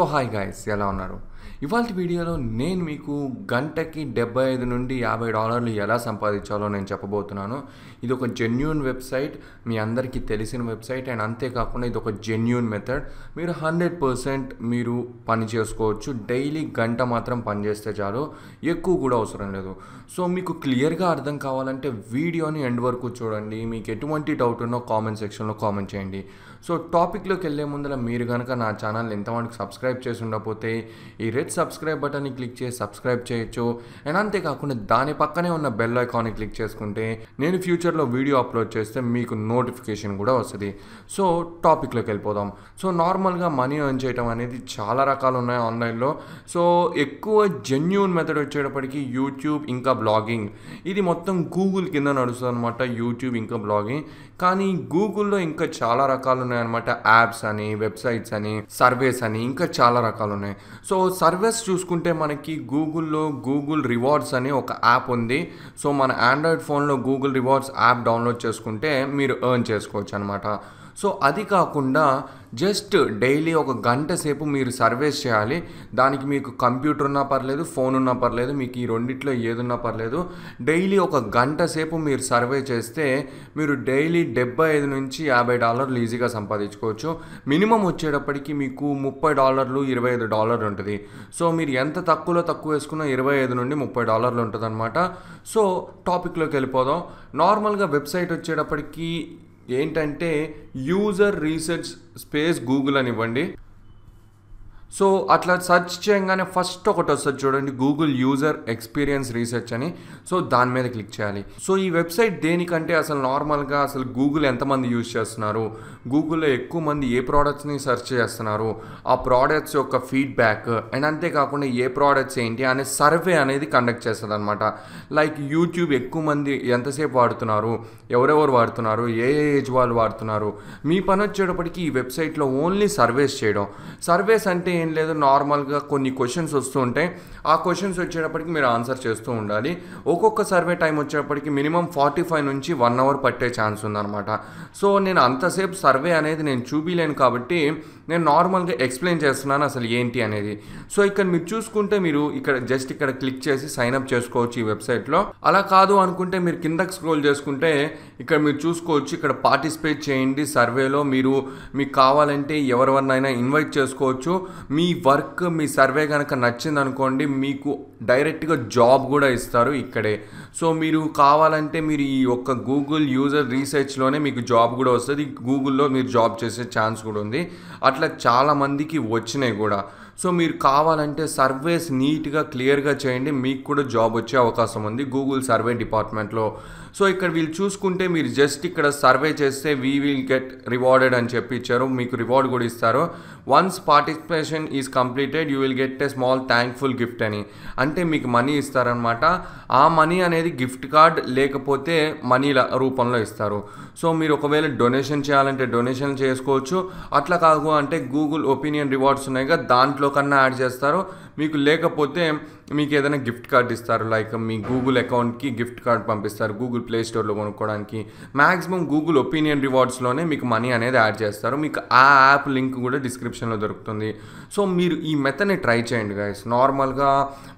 so hi guys ఎలా ఉన్నారు ఇవాళ వీడియోలో నేను మీకు గంటకి డెబ్బై ఐదు నుండి యాభై డాలర్లు ఎలా సంపాదించాలో నేను చెప్పబోతున్నాను ఇది ఒక జెన్యున్ వెబ్సైట్ మీ అందరికీ తెలిసిన వెబ్సైట్ అండ్ అంతేకాకుండా ఇది ఒక జెన్యున్ మెథడ్ మీరు హండ్రెడ్ పర్సెంట్ మీరు పని చేసుకోవచ్చు డైలీ గంట మాత్రం పనిచేస్తే చాలు ఎక్కువ కూడా అవసరం లేదు సో మీకు క్లియర్గా అర్థం కావాలంటే వీడియోని ఎండ్ వరకు చూడండి మీకు ఎటువంటి డౌట్ ఉన్నో కామెంట్ సెక్షన్లో కామెంట్ చేయండి సో టాపిక్లోకి వెళ్ళే ముందర మీరు కనుక నా ఛానల్ ఎంతమందికి సబ్స్క్రైబ్ చేసి ఉండకపోతే ఈ రెడ్ సబ్స్క్రైబ్ బటన్ని క్లిక్ చేసి సబ్స్క్రైబ్ చేయొచ్చు అండ్ అంతేకాకుండా దాని పక్కనే ఉన్న బెల్ ఐకాన్ని క్లిక్ చేసుకుంటే నేను ఫ్యూచర్లో వీడియో అప్లోడ్ చేస్తే మీకు నోటిఫికేషన్ కూడా వస్తుంది సో టాపిక్లోకి వెళ్ళిపోదాం సో నార్మల్గా మనీ ఎర్న్ చేయడం అనేది చాలా రకాలు ఉన్నాయి ఆన్లైన్లో సో ఎక్కువ జెన్యున్ మెథడ్ వచ్చేటప్పటికి యూట్యూబ్ ఇంకా బ్లాగింగ్ ఇది మొత్తం గూగుల్ కింద నడుస్తుంది అనమాట యూట్యూబ్ ఇంకా బ్లాగింగ్ కానీ గూగుల్లో ఇంకా చాలా రకాలు అనమాట యాప్స్ అని వెబ్సైట్స్ అని సర్వేస్ అని ఇంకా చాలా రకాలు ఉన్నాయి సో సర్వేస్ చూసుకుంటే మనకి గూగుల్లో గూగుల్ రివార్డ్స్ అని ఒక యాప్ ఉంది సో మన ఆండ్రాయిడ్ ఫోన్లో గూగుల్ రివార్డ్స్ యాప్ డౌన్లోడ్ చేసుకుంటే మీరు ఎర్న్ చేసుకోవచ్చు అనమాట సో అది కాకుండా జస్ట్ డైలీ ఒక గంట సేపు మీరు సర్వేస్ చేయాలి దానికి మీకు కంప్యూటర్ ఉన్నా పర్లేదు ఫోన్ ఉన్నా పర్లేదు మీకు ఈ రెండిట్లో ఏదున్నా పర్లేదు డైలీ ఒక గంట సేపు మీరు సర్వే చేస్తే మీరు డైలీ డెబ్బై ఐదు నుంచి యాభై డాలర్లు ఈజీగా సంపాదించుకోవచ్చు మినిమం వచ్చేటప్పటికి మీకు ముప్పై డాలర్లు ఇరవై ఐదు డాలర్లు ఉంటుంది సో మీరు ఎంత తక్కువలో తక్కువ వేసుకున్నా ఇరవై ఐదు నుండి ముప్పై డాలర్లు ఉంటుందన్నమాట సో టాపిక్లోకి వెళ్ళిపోదాం నార్మల్గా వెబ్సైట్ వచ్చేటప్పటికి ఏంటంటే యూజర్ రీసెర్చ్ స్పేస్ గూగుల్ అనివ్వండి సో అట్లా సెర్చ్ చేయగానే ఫస్ట్ ఒకటి వస్తుంది చూడండి గూగుల్ యూజర్ ఎక్స్పీరియన్స్ రీసెర్చ్ అని సో దాని మీద క్లిక్ చేయాలి సో ఈ వెబ్సైట్ దేనికంటే అసలు నార్మల్గా అసలు గూగుల్ ఎంతమంది యూజ్ చేస్తున్నారు గూగుల్లో ఎక్కువ మంది ఏ ప్రోడక్ట్స్ని సెర్చ్ చేస్తున్నారు ఆ ప్రోడక్ట్స్ యొక్క ఫీడ్బ్యాక్ అండ్ అంతేకాకుండా ఏ ప్రోడక్ట్స్ ఏంటి అనే సర్వే అనేది కండక్ట్ చేస్తుంది అనమాట లైక్ యూట్యూబ్ ఎక్కువ మంది ఎంతసేపు వాడుతున్నారు ఎవరెవరు వాడుతున్నారు ఏ ఏజ్ వాళ్ళు వాడుతున్నారు మీ పని వచ్చేటప్పటికి ఈ వెబ్సైట్లో ఓన్లీ సర్వేస్ చేయడం సర్వేస్ అంటే ఏం లేదు నార్మల్గా కొన్ని క్వశ్చన్స్ వస్తూ ఉంటాయి ఆ క్వశ్చన్స్ వచ్చేటప్పటికి మీరు ఆన్సర్ చేస్తూ ఉండాలి ఒక్కొక్క సర్వే టైం వచ్చేటప్పటికి మినిమం ఫార్టీ ఫైవ్ నుంచి వన్ అవర్ పట్టే ఛాన్స్ ఉందన్నమాట సో నేను అంతసేపు సర్వే అనేది నేను చూపిలేను కాబట్టి నేను నార్మల్గా ఎక్స్ప్లెయిన్ చేస్తున్నాను అసలు ఏంటి అనేది సో ఇక్కడ మీరు చూసుకుంటే మీరు ఇక్కడ జస్ట్ ఇక్కడ క్లిక్ చేసి సైన్ అప్ చేసుకోవచ్చు ఈ వెబ్సైట్లో అలా కాదు అనుకుంటే మీరు కిందకి స్క్రోల్ చేసుకుంటే ఇక్కడ మీరు చూసుకోవచ్చు ఇక్కడ పార్టిసిపేట్ చేయండి సర్వేలో మీరు మీకు కావాలంటే ఎవరెవరినైనా ఇన్వైట్ చేసుకోవచ్చు మీ వర్క్ మీ సర్వే కనుక నచ్చింది అనుకోండి మీకు డైరెక్ట్గా జాబ్ కూడా ఇస్తారు ఇక్కడే సో మీరు కావాలంటే మీరు ఈ యొక్క గూగుల్ యూజర్ రీసెర్చ్లోనే మీకు జాబ్ కూడా వస్తుంది గూగుల్లో మీరు జాబ్ చేసే ఛాన్స్ కూడా ఉంది అట్లా చాలామందికి వచ్చినాయి కూడా సో మీరు కావాలంటే సర్వేస్ నీట్గా క్లియర్గా చేయండి మీకు కూడా జాబ్ వచ్చే అవకాశం ఉంది గూగుల్ సర్వే డిపార్ట్మెంట్లో సో ఇక్కడ వీళ్ళు చూసుకుంటే మీరు జస్ట్ ఇక్కడ సర్వే చేస్తే వీ విల్ గెట్ రివార్డెడ్ అని చెప్పి ఇచ్చారు మీకు రివార్డ్ కూడా ఇస్తారు once participation is completed you will get a small thankful gift అని అంటే మీకు మనీ ఇస్తారనమాట ఆ మనీ అనేది గిఫ్ట్ కార్డ్ లేకపోతే మనీల రూపంలో ఇస్తారు సో మీరు ఒకవేళ డొనేషన్ చేయాలంటే డొనేషన్ చేసుకోవచ్చు అట్లా కాదు అంటే గూగుల్ ఒపీనియన్ రివార్డ్స్ ఉన్నాయి కదా దాంట్లో కన్నా యాడ్ చేస్తారు మీకు లేకపోతే మీకు ఏదైనా గిఫ్ట్ కార్డ్ ఇస్తారు లైక్ మీ గూగుల్ అకౌంట్కి గిఫ్ట్ కార్డ్ పంపిస్తారు గూగుల్ ప్లే స్టోర్లో కొనుక్కోవడానికి మ్యాక్సిమం గూగుల్ ఒపీనియన్ రివార్డ్స్లోనే మీకు మనీ అనేది యాడ్ చేస్తారు మీకు ఆ యాప్ లింక్ కూడా డిస్క్రిప్షన్లో దొరుకుతుంది సో మీరు ఈ మెథడ్ని ట్రై చేయండి గైస్ నార్మల్గా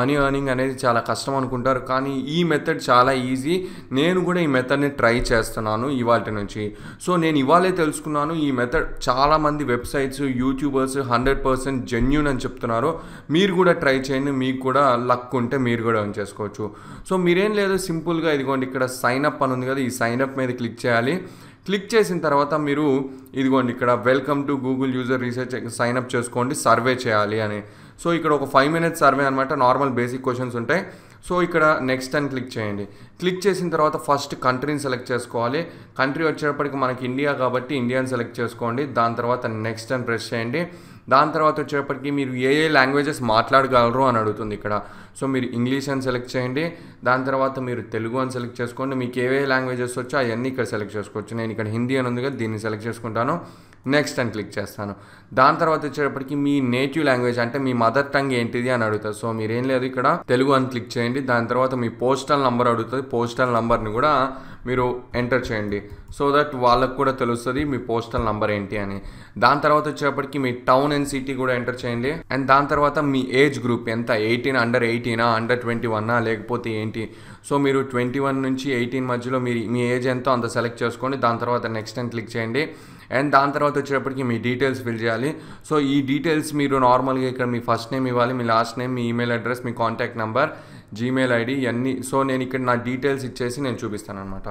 మనీ ఎర్నింగ్ అనేది చాలా కష్టం అనుకుంటారు కానీ ఈ మెథడ్ చాలా ఈజీ నేను కూడా ఈ మెథడ్ని ట్రై చేస్తున్నాను ఇవాటి నుంచి సో నేను ఇవాళే తెలుసుకున్నాను ఈ మెథడ్ చాలామంది websites YouTubers hundred percent genuine అని చెప్తున్నారు మీరు కూడా కూడా ట్రై చేయండి మీకు కూడా లక్ ఉంటే మీరు కూడా ఏం చేసుకోవచ్చు సో మీరేం లేదు సింపుల్గా ఇదిగోండి ఇక్కడ సైన్ అప్ అని ఉంది కదా ఈ సైన్ అప్ మీద క్లిక్ చేయాలి క్లిక్ చేసిన తర్వాత మీరు ఇదిగోండి ఇక్కడ welcome to Google user research sign up చేసుకోండి సర్వే చేయాలి అని సో ఇక్కడ ఒక ఫైవ్ మినిట్స్ సర్వే అనమాట నార్మల్ బేసిక్ క్వశ్చన్స్ ఉంటాయి సో ఇక్కడ నెక్స్ట్ అని క్లిక్ చేయండి క్లిక్ చేసిన తర్వాత ఫస్ట్ కంట్రీని సెలెక్ట్ చేసుకోవాలి కంట్రీ వచ్చేటప్పటికి మనకి ఇండియా కాబట్టి ఇండియాని సెలెక్ట్ చేసుకోండి దాని తర్వాత నెక్స్ట్ అని ప్రెస్ చేయండి దాని తర్వాత వచ్చేటప్పటికి మీరు ఏ ఏ లాంగ్వేజెస్ మాట్లాడగలరు అని అడుగుతుంది ఇక్కడ సో మీరు ఇంగ్లీష్ అని సెలెక్ట్ చేయండి దాని తర్వాత మీరు తెలుగు అని సెలెక్ట్ చేసుకోండి మీకు ఏ ఏ లాంగ్వేజెస్ వచ్చో అవన్నీ ఇక్కడ సెలెక్ట్ చేసుకోవచ్చు నేను ఇక్కడ హిందీ అని ఉంది కదా దీన్ని సెలెక్ట్ చేసుకుంటాను నెక్స్ట్ అని క్లిక్ చేస్తాను దాని తర్వాత వచ్చేటప్పటికి మీ నేటివ్ లాంగ్వేజ్ అంటే మీ మదర్ టంగ్ ఏంటిది అని అడుగుతుంది సో మీరేం లేదు ఇక్కడ తెలుగు అని క్లిక్ చేయండి దాని తర్వాత మీ పోస్టల్ నంబర్ అడుగుతుంది పోస్టల్ నంబర్ని కూడా మీరు ఎంటర్ చేయండి సో దట్ వాళ్ళకు కూడా తెలుస్తుంది మీ పోస్టల్ నంబర్ ఏంటి అని దాని తర్వాత వచ్చేటప్పటికి మీ టౌన్ అండ్ సిటీ కూడా ఎంటర్ చేయండి అండ్ దాని తర్వాత మీ ఏజ్ గ్రూప్ ఎంత ఎయిటీన్ అండర్ ఎయిటీనా అండర్ ట్వంటీ వన్నా లేకపోతే ఏంటి సో మీరు ట్వంటీ వన్ నుంచి ఎయిటీన్ మధ్యలో మీరు మీ ఏజ్ ఎంతో అంత సెలెక్ట్ చేసుకోండి దాని తర్వాత నెక్స్ట్ అని క్లిక్ చేయండి అండ్ దాని తర్వాత వచ్చేటప్పటికి మీ డీటెయిల్స్ ఫిల్ చేయాలి సో ఈ డీటెయిల్స్ మీరు నార్మల్గా ఇక్కడ మీ ఫస్ట్ నేమ్ ఇవ్వాలి మీ లాస్ట్ నేమ్ మీ ఈమెయిల్ అడ్రస్ మీ కాంటాక్ట్ నెంబర్ జీమెయిల్ ఐడి ఇవన్నీ సో నేను ఇక్కడ నా డీటెయిల్స్ ఇచ్చేసి నేను చూపిస్తాను అనమాట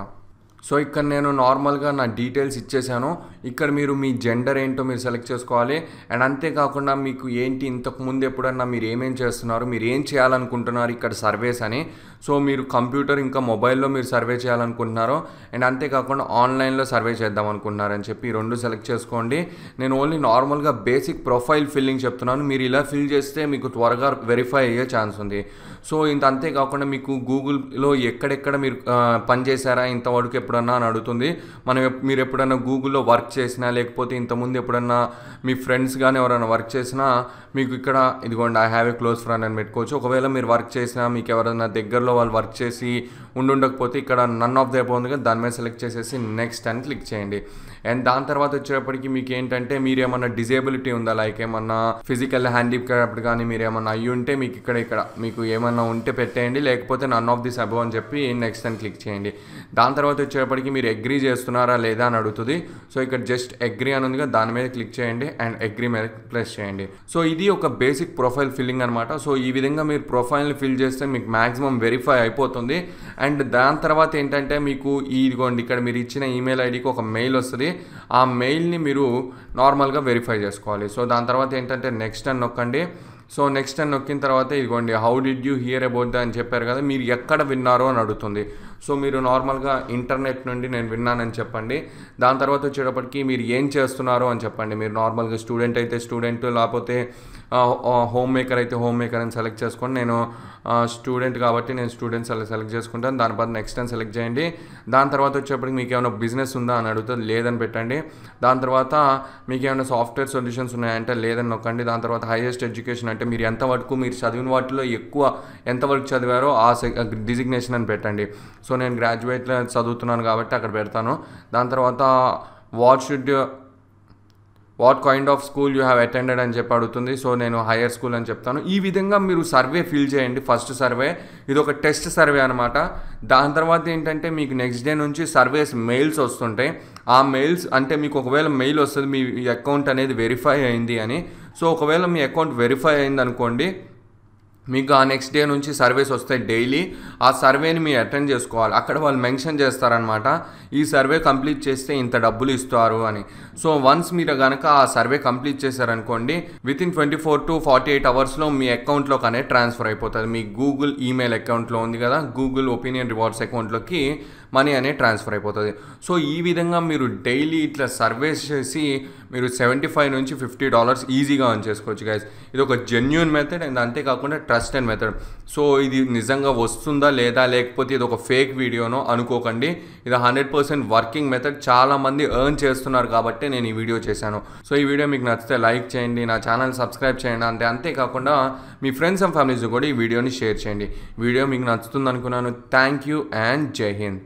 సో ఇక్కడ నేను నార్మల్గా నా డీటెయిల్స్ ఇచ్చేసాను ఇక్కడ మీరు మీ జెండర్ ఏంటో మీరు సెలెక్ట్ చేసుకోవాలి అండ్ అంతేకాకుండా మీకు ఏంటి ఇంతకుముందు ఎప్పుడన్నా మీరు ఏమేం చేస్తున్నారు మీరు ఏం చేయాలనుకుంటున్నారు ఇక్కడ సర్వేస్ అని సో మీరు కంప్యూటర్ ఇంకా మొబైల్లో మీరు సర్వే చేయాలనుకుంటున్నారో అండ్ అంతేకాకుండా ఆన్లైన్లో సర్వే చేద్దాం అనుకుంటున్నారని చెప్పి రెండు సెలెక్ట్ చేసుకోండి నేను ఓన్లీ నార్మల్గా బేసిక్ ప్రొఫైల్ ఫిల్లింగ్ చెప్తున్నాను మీరు ఇలా ఫిల్ చేస్తే మీకు త్వరగా వెరిఫై అయ్యే ఛాన్స్ ఉంది సో ఇంత అంతేకాకుండా మీకు గూగుల్లో ఎక్కడెక్కడ మీరు పనిచేశారా ఇంతవరకు ఎప్పుడు ఎప్పుడన్నా అని అడుగుతుంది మనం మీరు ఎప్పుడన్నా గూగుల్లో వర్క్ చేసినా లేకపోతే ఇంతకుముందు ఎప్పుడన్నా మీ ఫ్రెండ్స్ కానీ ఎవరైనా వర్క్ చేసినా మీకు ఇక్కడ ఇదిగోండి I have a close friend అని పెట్టుకోవచ్చు ఒకవేళ మీరు వర్క్ చేసినా మీకు ఎవరైనా దగ్గరలో వాళ్ళు వర్క్ చేసి ఉండుండకపోతే ఇక్కడ నన్ ఆఫ్ ద ఉంది కదా దాని మీద సెలెక్ట్ చేసేసి నెక్స్ట్ అని క్లిక్ చేయండి అండ్ దాని తర్వాత వచ్చేటప్పటికి మీకు ఏంటంటే మీరు ఏమన్నా డిజేబిలిటీ ఉందా లైక్ ఏమన్నా ఫిజికల్ హ్యాండిక్యాప్డ్ కానీ మీరు ఏమన్నా అయ్యి ఉంటే మీకు ఇక్కడ ఇక్కడ మీకు ఏమన్నా ఉంటే పెట్టేయండి లేకపోతే నన్ ఆఫ్ దిస్ అబో అని చెప్పి నెక్స్ట్ అని క్లిక్ చేయండి దాని తర్వాత వచ్చేటప్పటికి మీరు అగ్రీ చేస్తున్నారా లేదా అని అడుగుతుంది సో ఇక్కడ జస్ట్ అగ్రీ అని ఉంది కదా దాని మీద క్లిక్ చేయండి అండ్ అగ్రీ మీద ప్రెస్ చేయండి సో ఇది ఇది ఒక బేసిక్ ప్రొఫైల్ ఫిల్లింగ్ అనమాట సో ఈ విధంగా మీరు ప్రొఫైల్ని ఫిల్ చేస్తే మీకు మ్యాక్సిమం వెరిఫై అయిపోతుంది అండ్ దాని తర్వాత ఏంటంటే మీకు ఇదిగోండి ఇక్కడ మీరు ఇచ్చిన ఈమెయిల్ ఐడికి ఒక మెయిల్ వస్తుంది ఆ మెయిల్ని మీరు నార్మల్గా వెరిఫై చేసుకోవాలి సో దాని తర్వాత ఏంటంటే నెక్స్ట్ అని నొక్కండి సో నెక్స్ట్ అని నొక్కిన తర్వాత ఇదిగోండి how did you hear about the అని చెప్పారు కదా మీరు ఎక్కడ విన్నారో అని అడుగుతుంది సో మీరు నార్మల్గా ఇంటర్నెట్ నుండి నేను విన్నానని చెప్పండి దాని తర్వాత వచ్చేటప్పటికి మీరు ఏం చేస్తున్నారో అని చెప్పండి మీరు నార్మల్గా స్టూడెంట్ అయితే స్టూడెంట్ లేకపోతే హోమ్ మేకర్ అయితే హోమ్ మేకర్ అని సెలెక్ట్ చేసుకొని నేను స్టూడెంట్ కాబట్టి నేను స్టూడెంట్స్ అలా సెలెక్ట్ చేసుకుంటాను దాని తర్వాత నెక్స్ట్ అని సెలెక్ట్ చేయండి దాని తర్వాత వచ్చేప్పటికి మీకు ఏమైనా బిజినెస్ ఉందా అని అడుగుతుంది లేదని పెట్టండి దాని తర్వాత మీకు ఏమైనా సాఫ్ట్వేర్ సొల్యూషన్స్ ఉన్నాయంటే లేదని నొక్కండి దాని తర్వాత హైయెస్ట్ ఎడ్యుకేషన్ అంటే మీరు ఎంత వరకు మీరు చదివిన వాటిలో ఎక్కువ ఎంతవరకు చదివారో ఆ డిజిగ్నేషన్ అని పెట్టండి సో నేను గ్రాడ్యుయేట్ చదువుతున్నాను కాబట్టి అక్కడ పెడతాను దాని తర్వాత what should what kind of school you have attended అని చెప్పి అడుగుతుంది సో నేను హయ్యర్ స్కూల్ అని చెప్తాను ఈ విధంగా మీరు సర్వే ఫిల్ చేయండి ఫస్ట్ సర్వే ఇది ఒక టెస్ట్ సర్వే అనమాట దాని తర్వాత ఏంటంటే మీకు నెక్స్ట్ డే నుంచి సర్వేస్ మెయిల్స్ వస్తుంటాయి ఆ మెయిల్స్ అంటే మీకు ఒకవేళ మెయిల్ వస్తుంది మీ అకౌంట్ అనేది వెరిఫై అయింది అని సో ఒకవేళ మీ అకౌంట్ వెరిఫై అయింది అనుకోండి మీకు ఆ నెక్స్ట్ డే నుంచి సర్వేస్ వస్తాయి డైలీ ఆ సర్వేని మీరు అటెండ్ చేసుకోవాలి అక్కడ వాళ్ళు మెన్షన్ చేస్తారనమాట ఈ సర్వే కంప్లీట్ చేస్తే ఇంత డబ్బులు ఇస్తారు అని సో వన్స్ మీరు కనుక ఆ సర్వే కంప్లీట్ చేశారనుకోండి within twenty four to forty eight అవర్స్లో మీ అకౌంట్లో కానీ ట్రాన్స్ఫర్ అయిపోతుంది మీ గూగుల్ ఈమెయిల్ అకౌంట్లో ఉంది కదా గూగుల్ ఒపీనియన్ రివార్డ్స్ అకౌంట్లోకి మనీ అనేది ట్రాన్స్ఫర్ అయిపోతుంది సో ఈ విధంగా మీరు డైలీ ఇట్లా సర్వేస్ చేసి మీరు సెవెంటీ ఫైవ్ నుంచి ఫిఫ్టీ డాలర్స్ ఈజీగా అర్న్ చేసుకోవచ్చు గైస్ ఇది ఒక జెన్యున్ మెథడ్ అండ్ అంతేకాకుండా ట్రస్ట్ అండ్ మెథడ్ సో ఇది నిజంగా వస్తుందా లేదా లేకపోతే ఇది ఒక ఫేక్ వీడియోనో అనుకోకండి ఇది హండ్రెడ్ పర్సెంట్ వర్కింగ్ మెథడ్ చాలామంది ఎర్న్ చేస్తున్నారు కాబట్టి కాబట్టి నేను ఈ వీడియో చేశాను సో ఈ వీడియో మీకు నచ్చితే లైక్ చేయండి నా ఛానల్ సబ్స్క్రైబ్ చేయండి అంతే అంతేకాకుండా మీ ఫ్రెండ్స్ అండ్ ఫ్యామిలీస్ కూడా ఈ వీడియోని షేర్ చేయండి వీడియో మీకు నచ్చుతుంది అనుకున్నాను థ్యాంక్ యూ అండ్ జై హింద్